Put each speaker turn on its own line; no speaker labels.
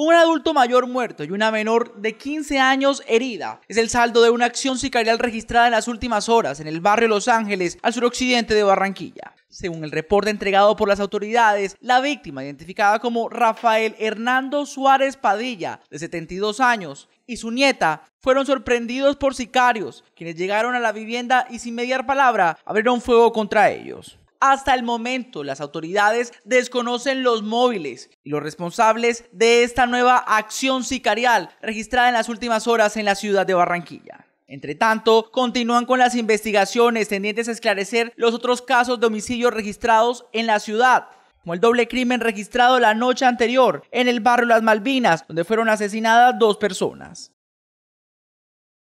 Un adulto mayor muerto y una menor de 15 años herida es el saldo de una acción sicarial registrada en las últimas horas en el barrio Los Ángeles, al suroccidente de Barranquilla. Según el reporte entregado por las autoridades, la víctima, identificada como Rafael Hernando Suárez Padilla, de 72 años, y su nieta fueron sorprendidos por sicarios, quienes llegaron a la vivienda y sin mediar palabra abrieron fuego contra ellos. Hasta el momento, las autoridades desconocen los móviles y los responsables de esta nueva acción sicarial registrada en las últimas horas en la ciudad de Barranquilla. Entre tanto, continúan con las investigaciones tendientes a esclarecer los otros casos de homicidios registrados en la ciudad, como el doble crimen registrado la noche anterior en el barrio Las Malvinas, donde fueron asesinadas dos personas.